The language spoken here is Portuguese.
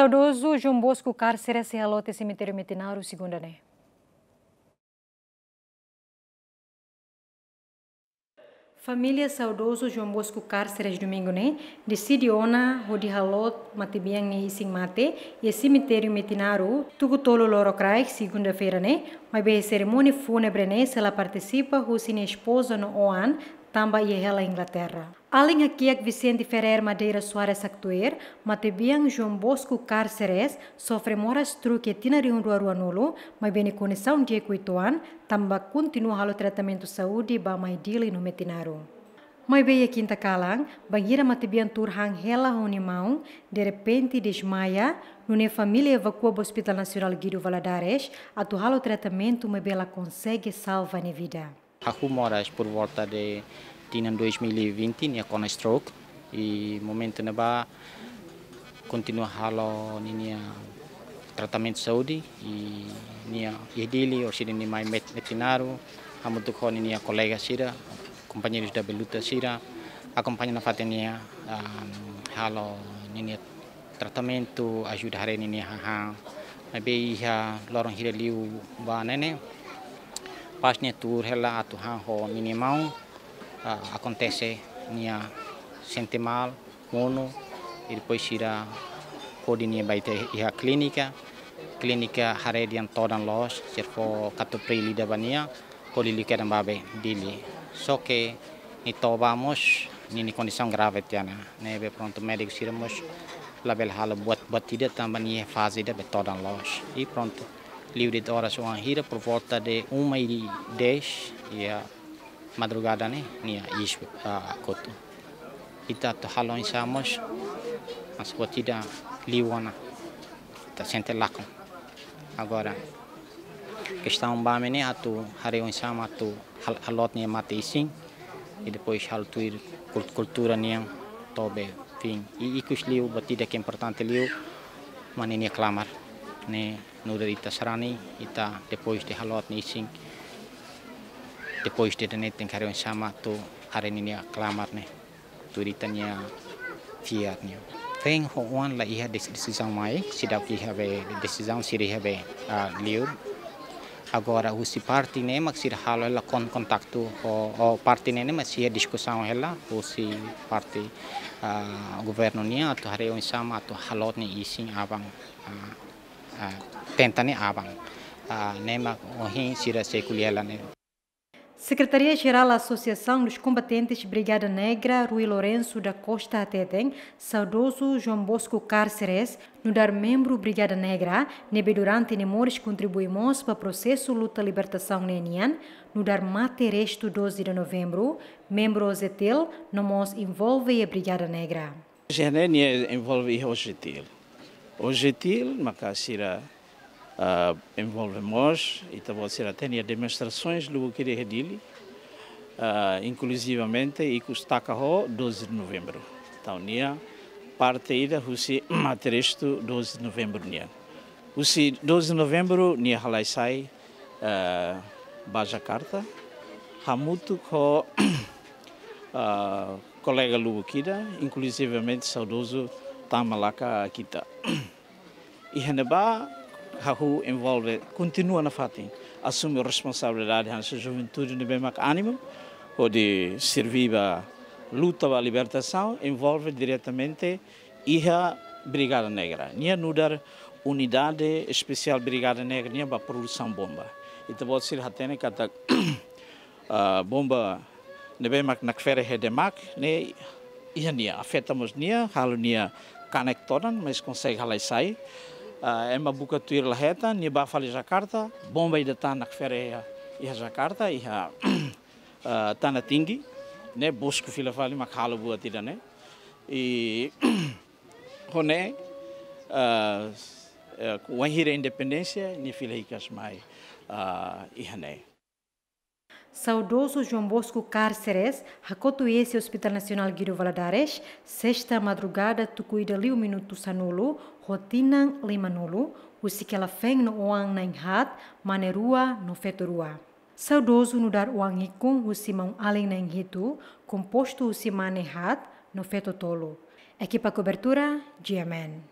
Saudoso Jumbosco Cárcere se em te cemitério Metinaro, segunda, né? Família saudoso João Bosco Cárceres domingo né, de Sidiona, Rodihalot, Matibiang e Ising Mate, e cemitério Metinaru, Tugutolo Loro Craig, segunda-feira né, mas bem cerimônia fúnebre né, se ela participa, o seu esposo no OAN, também ela Inglaterra. Além hakiak Vicente Ferrer Madeira Soares Actuer, Matebian João Bosco Carceres, sofre moras truque tinarium ruarua nulo, mai bem condição de equitoan, também continua halo tratamento saúde ba mai dili no metinaro. Mai beia aqui em banheira matebiang Matebian hang hela honimão, de repente desmaia, nune família evacua o Hospital Nacional Guido Valadares, atu halo tratamento mas bela consegue salva ne vida. Aku moras por volta de din 2020 ne con stroke e momentul ne va continua halo ninia tratament saudi e nia idili or sida ni mai met netinaru hamutuk hon nia kolega sira companheiros da beluta sira acompanha na fatenia halo ninia tratamento ajuda hare ninia haha nabe iha lorong hira liu ba nene pasnya tur hela atuhan ho minimal Ah, acontece minha sente mal, mono, e depois tira coordinia vai ter a clínica, clínica haredian todan los, se for catopri lida bania, polilica dan babe dili. Só que então vamos, nini condição grave tiana, né, be pronto médico tiramos label hal buat buat tidak tambah ni fase da betodan los. E pronto, livre de horas uma hira por volta de 1 e dez, e a madrugada, né? Nia isso a koto. Ita to halon samos as botida liwana. ta sente lakon. Agora questão bame né atu hari on sama atu hal halot nia mate isin e depois hal tuir cultura nia tobe Fin. e ikus liu botida que é importante liu manini clamar né nudar ita sarani ita depois de halot nia isin Depois de tener tenkaryon sama tu hari ini kelamar nih. Turitanya fiatnya. Feng wan la iha decisão mai, sidap iha be decisão siri iha be liur. Agora husi parti ne mas ir halo kontak tu ho o, o parte ne mas ia discussão ela, o husi parti uh, governo nia atau hari on sama atau halot ni isin abang uh, uh, abang. Uh, ne mak ohin sira sekuliala ne. Secretaria-Geral da Associação dos Combatentes Brigada Negra, Rui Lourenço da Costa Teten, saudoso João Bosco Cárceres, no dar membro Brigada Negra, nebe durante nemores contribuímos para o processo luta libertação nenian, no dar mate resto 12 de novembro, membro não nomos envolve a Brigada Negra. Gerênia envolve o OZETEL. OZETEL, será uh, ah, envolvemos e então estava a ter demonstrações do que ele dele, uh, ah, inclusivamente e que está 12 de novembro. Então, nia parte ida husi matresto 12 de novembro nia. Husi 12 de novembro nia halai sai uh, ah, ba Jakarta. Hamutu ko uh, colega Lubukida, inclusivamente saudoso Tamalaka Akita. E Hanabá who envolve, continua na FATIM, assume responsabilidade na sua juventude de bem ânimo, ou de servir a luta para a libertação, envolve diretamente a Brigada Negra. Nia nudar unidade especial Brigada Negra, nem para produção bomba. E também se que a bomba de bem na fera redemak, né? Ia nia, afetamos nia, halo nia conectoran, mas consegue halai sair. é uma boca tuir laheta, ni bafali fali Jakarta, bomba ida tanak fere iha Jakarta, ia tana tinggi, né, bosku fila fali makalo bua tida né. E hone uh, uh, independência ni fila hikas mai uh, ia né. saudoso João Bosco Cárceres racotuê esse Hospital Nacional Guido Valadares, sexta madrugada tu cuida liu minuto sanulu, rotinan lima o usikela feng no oang na inhat, manerua no fetorua. Saudoso no dar oang ikung usimão além na inhitu, composto hat, no fetotolo. Equipa Cobertura, GMN.